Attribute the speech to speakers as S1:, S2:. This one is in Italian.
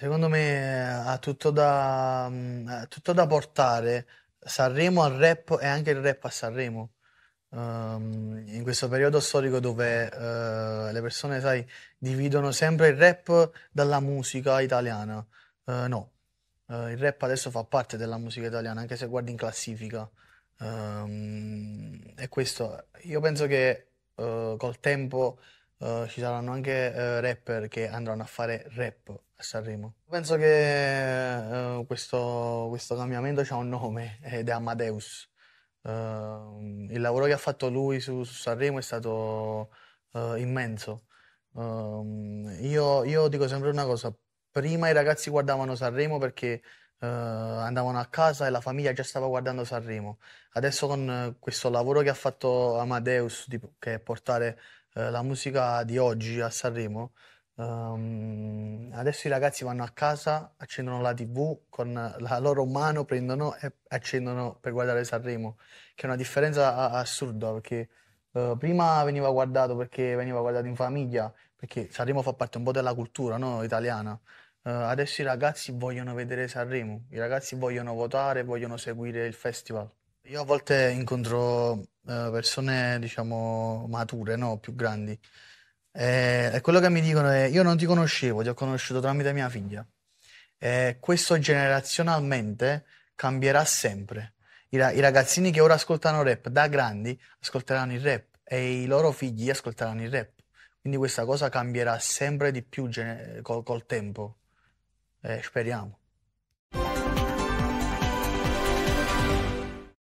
S1: Secondo me ha tutto da, ha tutto da portare Sanremo al rap e anche il rap a Sanremo. Um, in questo periodo storico dove uh, le persone, sai, dividono sempre il rap dalla musica italiana. Uh, no, uh, il rap adesso fa parte della musica italiana, anche se guardi in classifica. Um, e questo, io penso che col tempo eh, ci saranno anche uh, rapper che andranno a fare rap a Sanremo. Penso che uh, questo, questo, cambiamento ha un nome ed è Amadeus. il lavoro che ha fatto lui su, su Sanremo è stato immenso. Io, io, dico sempre una cosa, prima i ragazzi guardavano Sanremo perché Uh, andavano a casa e la famiglia già stava guardando Sanremo. Adesso con uh, questo lavoro che ha fatto Amadeus, di, che è portare uh, la musica di oggi a Sanremo, um, adesso i ragazzi vanno a casa, accendono la TV, con la loro mano prendono e accendono per guardare Sanremo, che è una differenza a- assurda perché prima veniva guardato perché veniva guardato in famiglia, perché Sanremo fa parte un po' della cultura no? italiana. Uh, adesso i ragazzi vogliono vedere Sanremo, i ragazzi vogliono votare, vogliono seguire il festival. Io a volte incontro uh, persone, diciamo, mature, no? più grandi, e, e, quello che mi dicono è: Io non ti conoscevo, ti ho conosciuto tramite mia figlia. E questo generazionalmente cambierà sempre. I, ra- I ragazzini che ora ascoltano rap da grandi ascolteranno il rap e i loro figli ascolteranno il rap. Quindi questa cosa cambierà sempre di più gener- col, col tempo. é, esperiamo.